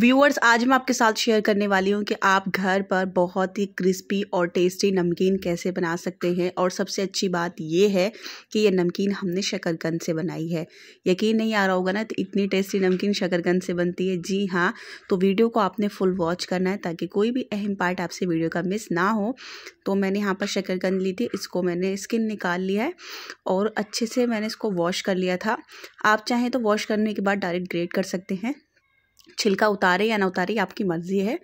viewers आज मैं आपके साथ शेयर करने वाली हूँ कि आप घर पर बहुत ही क्रिस्पी और टेस्टी नमकीन कैसे बना सकते हैं और सबसे अच्छी बात ये है कि ये नमकीन हमने शकरकंद से बनाई है यकीन नहीं आ रहा होगा ना तो इतनी टेस्टी नमकीन शकरकंद से बनती है जी हाँ तो वीडियो को आपने फुल वॉच करना है ताकि कोई भी अहम पार्ट आपसे वीडियो का मिस ना हो तो मैंने यहाँ पर शकरकंद ली थी इसको मैंने स्किन निकाल लिया है और अच्छे से मैंने इसको वॉश कर लिया था आप चाहें तो वॉश करने के बाद डायरेक्ट ग्रेट कर सकते हैं छिलका उतारे या ना उतारे आपकी मर्ज़ी है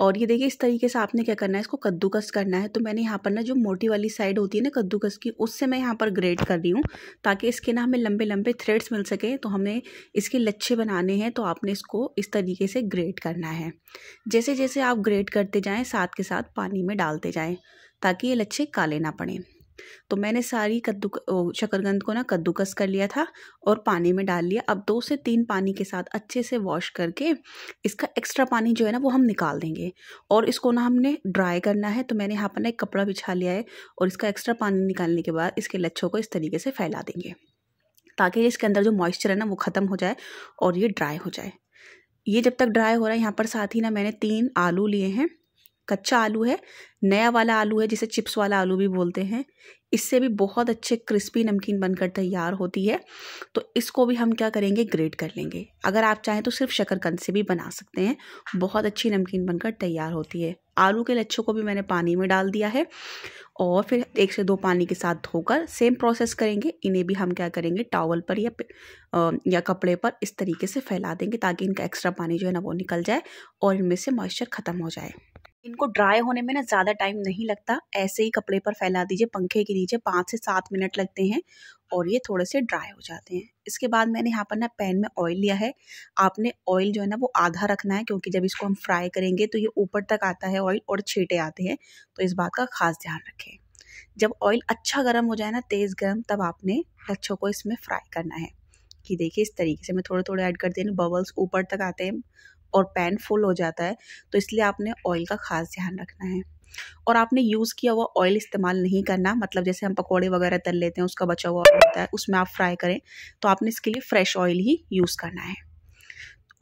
और ये देखिए इस तरीके से आपने क्या करना है इसको कद्दूकस करना है तो मैंने यहाँ पर ना जो मोटी वाली साइड होती है ना कद्दूकस की उससे मैं यहाँ पर ग्रेड कर रही हूँ ताकि इसके ना हमें लंबे लंबे थ्रेड्स मिल सकें तो हमें इसके लच्छे बनाने हैं तो आपने इसको इस तरीके से ग्रेड करना है जैसे जैसे आप ग्रेड करते जाएँ साथ के साथ पानी में डालते जाएँ ताकि ये लच्छे काले ना पड़ें तो मैंने सारी कद्दू शकरगंद को ना कद्दूकस कर लिया था और पानी में डाल लिया अब दो से तीन पानी के साथ अच्छे से वॉश करके इसका एक्स्ट्रा पानी जो है ना वो हम निकाल देंगे और इसको ना हमने ड्राई करना है तो मैंने यहाँ पर ना एक कपड़ा बिछा लिया है और इसका एक्स्ट्रा पानी निकालने के बाद इसके लच्छों को इस तरीके से फैला देंगे ताकि इसके अंदर जो मॉइस्चर है ना वो ख़त्म हो जाए और ये ड्राई हो जाए ये जब तक ड्राई हो रहा है यहाँ पर साथ ही ना मैंने तीन आलू लिए हैं कच्चा आलू है नया वाला आलू है जिसे चिप्स वाला आलू भी बोलते हैं इससे भी बहुत अच्छे क्रिस्पी नमकीन बनकर तैयार होती है तो इसको भी हम क्या करेंगे ग्रेट कर लेंगे अगर आप चाहें तो सिर्फ शक्करकंद से भी बना सकते हैं बहुत अच्छी नमकीन बनकर तैयार होती है आलू के लच्छों को भी मैंने पानी में डाल दिया है और फिर एक से दो पानी के साथ धोकर सेम प्रोसेस करेंगे इन्हें भी हम क्या करेंगे टावल पर या या कपड़े पर इस तरीके से फैला देंगे ताकि इनका एक्स्ट्रा पानी जो है ना वो निकल जाए और इनमें से मॉइस्चर ख़त्म हो जाए इनको ड्राई होने में ना ज़्यादा टाइम नहीं लगता ऐसे ही कपड़े पर फैला दीजिए पंखे के नीचे पाँच से सात मिनट लगते हैं और ये थोड़े से ड्राई हो जाते हैं इसके बाद मैंने यहाँ पर ना पैन में ऑयल लिया है आपने ऑयल जो है ना वो आधा रखना है क्योंकि जब इसको हम फ्राई करेंगे तो ये ऊपर तक आता है ऑयल और छीटे आते हैं तो इस बात का खास ध्यान रखें जब ऑयल अच्छा गर्म हो जाए ना तेज़ गर्म तब आपने लच्छों को इसमें फ्राई करना है कि देखिए इस तरीके से मैं थोड़े थोड़े ऐड कर दे रही बबल्स ऊपर तक आते हैं और पैन फुल हो जाता है तो इसलिए आपने ऑयल का खास ध्यान रखना है और आपने यूज़ किया हुआ ऑयल इस्तेमाल नहीं करना मतलब जैसे हम पकौड़े वगैरह तल लेते हैं उसका बचा हुआ ऑयल होता है उसमें आप फ्राई करें तो आपने इसके लिए फ्रेश ऑयल ही यूज़ करना है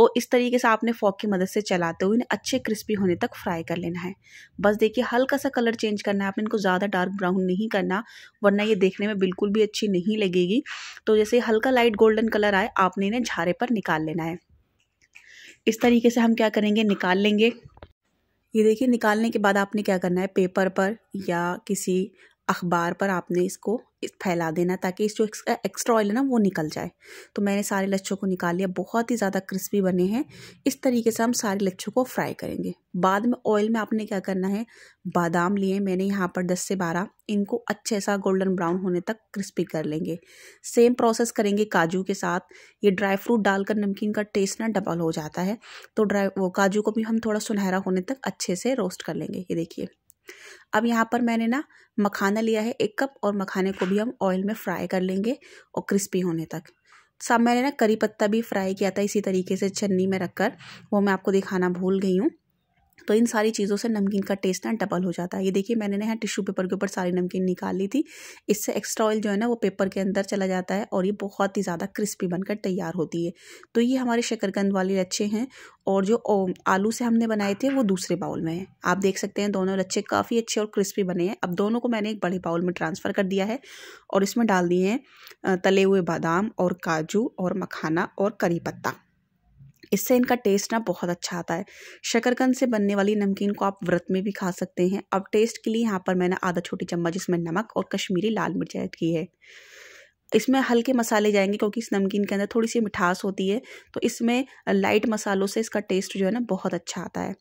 और इस तरीके से आपने फॉक की मदद से चलाते हुए इन्हें अच्छे क्रिस्पी होने तक फ्राई कर लेना है बस देखिए हल्का सा कलर चेंज करना है आपने इनको ज़्यादा डार्क ब्राउन नहीं करना वरना ये देखने में बिल्कुल भी अच्छी नहीं लगेगी तो जैसे हल्का लाइट गोल्डन कलर आए आपने इन्हें झारे पर निकाल लेना है इस तरीके से हम क्या करेंगे निकाल लेंगे ये देखिए निकालने के बाद आपने क्या करना है पेपर पर या किसी अखबार पर आपने इसको फैला देना ताकि इस जो एक्स्ट्रा ऑयल है ना वो निकल जाए तो मैंने सारे लच्छों को निकाल लिया बहुत ही ज़्यादा क्रिस्पी बने हैं इस तरीके से हम सारे लच्छों को फ्राई करेंगे बाद में ऑयल में आपने क्या करना है बादाम लिए मैंने यहाँ पर 10 से 12 इनको अच्छे सा गोल्डन ब्राउन होने तक क्रिस्पी कर लेंगे सेम प्रोसेस करेंगे काजू के साथ ये ड्राई फ्रूट डालकर नमकीन का टेस्ट ना डबल हो जाता है तो ड्राई वो काजू को भी हम थोड़ा सुनहरा होने तक अच्छे से रोस्ट कर लेंगे ये देखिए अब यहाँ पर मैंने ना मखाना लिया है एक कप और मखाने को भी हम ऑयल में फ्राई कर लेंगे और क्रिस्पी होने तक सब मैंने ना करी पत्ता भी फ्राई किया था इसी तरीके से छन्नी में रखकर वो मैं आपको दिखाना भूल गई हूँ तो इन सारी चीज़ों से नमकीन का टेस्ट ना डबल हो जाता है ये देखिए मैंने ना टिश्यू पेपर के ऊपर सारी नमकीन निकाल ली थी इससे एक्स्ट्रा ऑयल जो है ना वो पेपर के अंदर चला जाता है और ये बहुत ही ज़्यादा क्रिस्पी बनकर तैयार होती है तो ये हमारे शकरकंद वाले लच्छे हैं और जो आलू से हमने बनाए थे वो दूसरे बाउल में है आप देख सकते हैं दोनों लच्छे काफ़ी अच्छे और क्रिस्पी बने हैं अब दोनों को मैंने एक बड़े बाउल में ट्रांसफ़र कर दिया है और इसमें डाल दिए हैं तले हुए बादाम और काजू और मखाना और करी पत्ता इससे इनका टेस्ट ना बहुत अच्छा आता है शकरकंद से बनने वाली नमकीन को आप व्रत में भी खा सकते हैं अब टेस्ट के लिए यहाँ पर मैंने आधा छोटी चम्मच इसमें नमक और कश्मीरी लाल मिर्च ऐड की है इसमें हल्के मसाले जाएंगे क्योंकि इस नमकीन के अंदर थोड़ी सी मिठास होती है तो इसमें लाइट मसालों से इसका टेस्ट जो है ना बहुत अच्छा आता है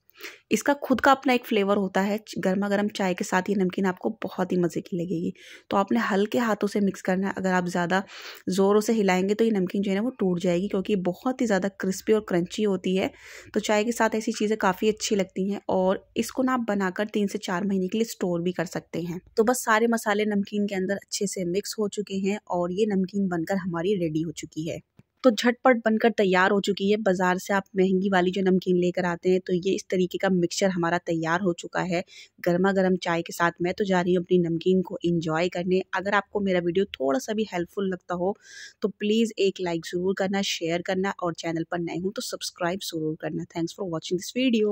इसका खुद का अपना एक फ्लेवर होता है गर्मा गर्म चाय के साथ ये नमकीन आपको बहुत ही मज़े की लगेगी तो आपने हल्के हाथों से मिक्स करना है अगर आप ज़्यादा ज़ोरों से हिलाएंगे तो ये नमकीन जो है ना वो टूट जाएगी क्योंकि बहुत ही ज़्यादा क्रिस्पी और क्रंची होती है तो चाय के साथ ऐसी चीज़ें काफ़ी अच्छी लगती हैं और इसको ना आप बनाकर तीन से चार महीने के लिए स्टोर भी कर सकते हैं तो बस सारे मसाले नमकीन के अंदर अच्छे से मिक्स हो चुके हैं और ये नमकीन बनकर हमारी रेडी हो चुकी है तो झटपट बनकर तैयार हो चुकी है बाज़ार से आप महंगी वाली जो नमकीन लेकर आते हैं तो ये इस तरीके का मिक्सचर हमारा तैयार हो चुका है गर्मा गर्म चाय के साथ मैं तो जा रही हूँ अपनी नमकीन को इंजॉय करने अगर आपको मेरा वीडियो थोड़ा सा भी हेल्पफुल लगता हो तो प्लीज़ एक लाइक ज़रूर करना शेयर करना और चैनल पर नए हूँ तो सब्सक्राइब ज़रूर करना thanks for watching this video